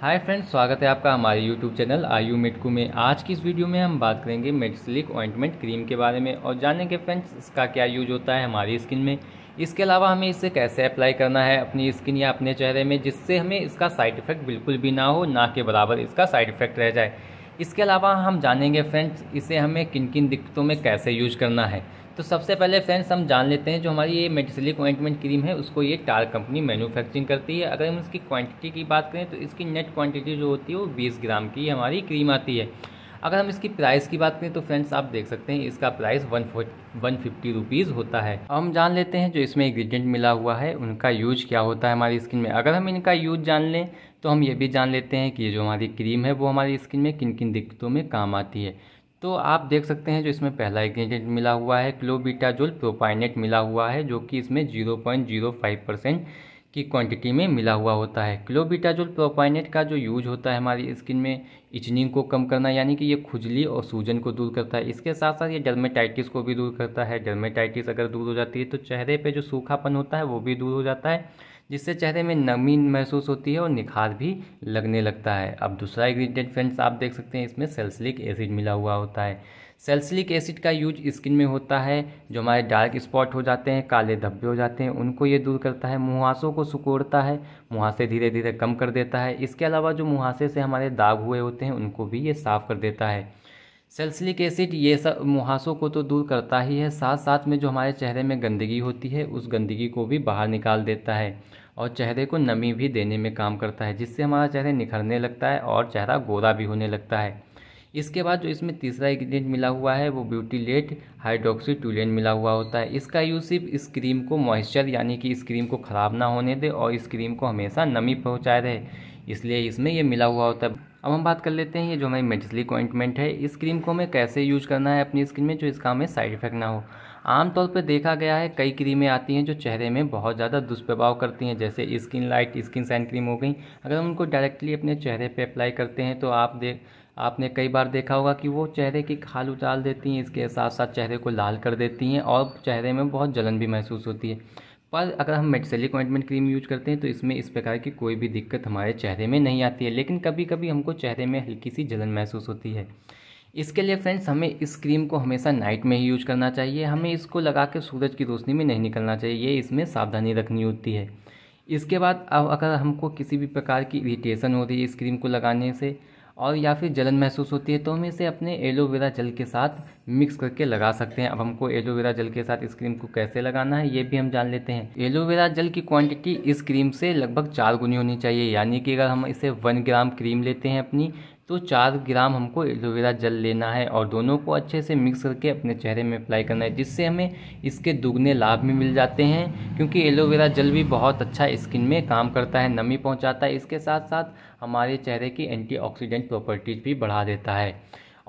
hi friends स्वागत है आपका हमारे यूट्यूब चैनल आयु मेटकू में आज की इस वीडियो में हम बात करेंगे मेडिसलिक ऑइंटमेंट क्रीम के बारे में और जानेंगे फ्रेंड्स इसका क्या यूज होता है हमारी स्किन में इसके अलावा हमें इसे कैसे अप्लाई करना है अपनी स्किन या अपने चेहरे में जिससे हमें इसका साइड इफेक्ट बिल्कुल भी ना हो ना के बराबर इसका साइड इफेक्ट रह जाए इसके अलावा हम जानेंगे फ्रेंड्स इसे हमें किन किन दिक्कतों में कैसे यूज करना है तो सबसे पहले फ्रेंड्स हम जान लेते हैं जो हमारी ये मेडिसिलिक ऑइंटमेंट क्रीम है उसको ये टार कंपनी मैन्युफैक्चरिंग करती है अगर हम इसकी क्वांटिटी की बात करें तो इसकी नेट क्वांटिटी जो होती है वो 20 ग्राम की हमारी क्रीम आती है अगर हम इसकी प्राइस की बात करें तो फ्रेंड्स आप देख सकते हैं इसका price one one fifty rupees होता है अब हम जान लेते हैं जो इसमें इंग्रीडियंट मिला हुआ है उनका यूज क्या होता है हमारी स्किन में अगर हम इनका यूज जान लें तो हम ये भी जान लेते हैं कि ये जो हमारी क्रीम है वो हमारी स्किन में किन किन दिक्कतों में काम आती है तो आप देख सकते हैं जो इसमें पहला इंग्रेडिएंट मिला हुआ है क्लोबीटाजोल प्रोपाइनेट मिला हुआ है जो कि इसमें फाइव परसेंट की क्वांटिटी में मिला हुआ होता है क्लोबिटाजोल प्रोपाइनेट का जो यूज होता है हमारी स्किन में इचनिंग को कम करना यानी कि ये खुजली और सूजन को दूर करता है इसके साथ साथ ये डर्मेटाइटिस को भी दूर करता है डर्मेटाइटिस अगर दूर हो जाती है तो चेहरे पर जो सूखापन होता है वो भी दूर हो जाता है जिससे चेहरे में नमी महसूस होती है और निखार भी लगने लगता है अब दूसरा इंग्रीडियंट फ्रेंड्स आप देख सकते हैं इसमें सेल्सिलिक एसिड मिला हुआ होता है सेल्सिलिक एसिड का यूज स्किन में होता है जो हमारे डार्क स्पॉट हो जाते हैं काले धब्बे हो जाते हैं उनको ये दूर करता है मुहासों को सुकोड़ता है मुहासे धीरे धीरे कम कर देता है इसके अलावा जो मुहासे से हमारे दाग हुए होते हैं उनको भी ये साफ़ कर देता है सेल्सिलिक एसिड ये सब मुहासों को तो दूर करता ही है साथ साथ में जो हमारे चेहरे में गंदगी होती है उस गंदगी को भी बाहर निकाल देता है और चेहरे को नमी भी देने में काम करता है जिससे हमारा चेहरा निखरने लगता है और चेहरा गोरा भी होने लगता है इसके बाद जो इसमें तीसरा इंग्रेडिएंट मिला हुआ है वो ब्यूटीलेट हाइड्रोक्सी टूलेंट मिला हुआ होता है इसका यूज़ सिर्फ इस क्रीम को मॉइस्चर यानी कि इस क्रीम को ख़राब ना होने दे और इस क्रीम को हमेशा नमी पहुँचाए रहे इसलिए इसमें यह मिला हुआ होता है अब हम बात कर लेते हैं ये जो हमारी मेडिसलिक कोइंटमेंट है इस क्रीम को हमें कैसे यूज करना है अपनी स्किन में जो इसका हमें साइड इफेक्ट ना हो आमतौर पर देखा गया है कई क्रीमें आती हैं जो चेहरे में बहुत ज़्यादा दुष्प्रभाव करती हैं जैसे skin light skin sun cream हो गई अगर हम उनको डायरेक्टली अपने चेहरे पर अप्लाई करते हैं तो आप देख आपने कई बार देखा होगा कि वो चेहरे की खाल उचाल देती हैं इसके साथ साथ चेहरे को लाल कर देती हैं और चेहरे में बहुत जलन भी महसूस होती है पर अगर हम मेटसेलिक ऑइंटमेंट क्रीम यूज करते हैं तो इसमें इस प्रकार की कोई भी दिक्कत हमारे चेहरे में नहीं आती है लेकिन कभी कभी हमको चेहरे में हल्की सी जलन महसूस होती है इसके लिए फ्रेंड्स हमें इस क्रीम को हमेशा नाइट में ही यूज करना चाहिए हमें इसको लगा के सूरज की रोशनी में नहीं निकलना चाहिए ये इसमें सावधानी रखनी होती है इसके बाद अब अगर हमको किसी भी प्रकार की इरीटेशन हो रही है इस क्रीम को लगाने से और या फिर जलन महसूस होती है तो हम इसे अपने एलोवेरा जल के साथ मिक्स करके लगा सकते हैं अब हमको एलोवेरा जल के साथ इस क्रीम को कैसे लगाना है ये भी हम जान लेते हैं एलोवेरा जल की क्वांटिटी इस क्रीम से लगभग चार गुनी होनी चाहिए यानी कि अगर हम इसे वन ग्राम क्रीम लेते हैं अपनी तो चार ग्राम हमको एलोवेरा जल लेना है और दोनों को अच्छे से मिक्स करके अपने चेहरे में अप्लाई करना है जिससे हमें इसके दुगने लाभ भी मिल जाते हैं क्योंकि एलोवेरा जल भी बहुत अच्छा स्किन में काम करता है नमी पहुंचाता है इसके साथ साथ हमारे चेहरे की एंटीऑक्सीडेंट प्रॉपर्टीज भी बढ़ा देता है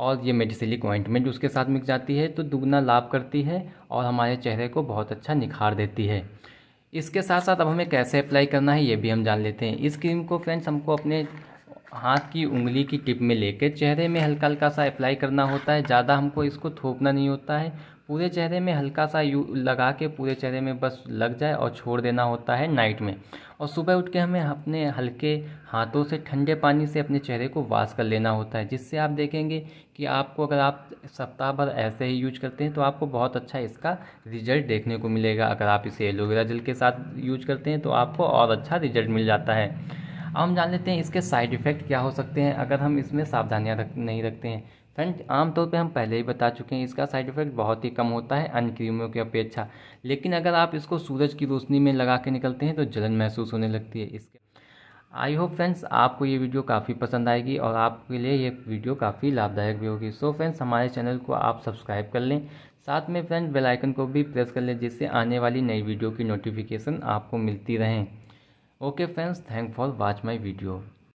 और ये मेडिसिलिक ऑइंटमेंट उसके साथ मिक्स जाती है तो दुगना लाभ करती है और हमारे चेहरे को बहुत अच्छा निखार देती है इसके साथ साथ अब हमें कैसे अप्लाई करना है ये भी हम जान लेते हैं इस क्रीम को फ्रेंड्स हमको अपने हाथ की उंगली की टिप में लेकर चेहरे में हल्का हल्का सा अप्लाई करना होता है ज़्यादा हमको इसको थोपना नहीं होता है पूरे चेहरे में हल्का सा यू लगा के पूरे चेहरे में बस लग जाए और छोड़ देना होता है नाइट में और सुबह उठ के हमें अपने हल्के हाथों से ठंडे पानी से अपने चेहरे को वाश कर लेना होता है जिससे आप देखेंगे कि आपको अगर आप सप्ताह भर ऐसे ही यूज करते हैं तो आपको बहुत अच्छा इसका रिजल्ट देखने को मिलेगा अगर आप इसे एलोवेरा जेल के साथ यूज करते हैं तो आपको और अच्छा रिजल्ट मिल जाता है हम जान लेते हैं इसके साइड इफ़ेक्ट क्या हो सकते हैं अगर हम इसमें सावधानियाँ रख नहीं रखते हैं फ्रेंड आमतौर पे हम पहले ही बता चुके हैं इसका साइड इफ़ेक्ट बहुत ही कम होता है अन्य क्रीमों की अपेक्षा लेकिन अगर आप इसको सूरज की रोशनी में लगा के निकलते हैं तो जलन महसूस होने लगती है इसके आई होप फ्रेंड्स आपको ये वीडियो काफ़ी पसंद आएगी और आपके लिए ये वीडियो काफ़ी लाभदायक भी होगी सो फ्रेंड्स हमारे चैनल को आप सब्सक्राइब कर लें साथ में फ्रेंड बेल आइकन को भी प्रेस कर लें जिससे आने वाली नई वीडियो की नोटिफिकेशन आपको मिलती रहें okay friends thank for watch my video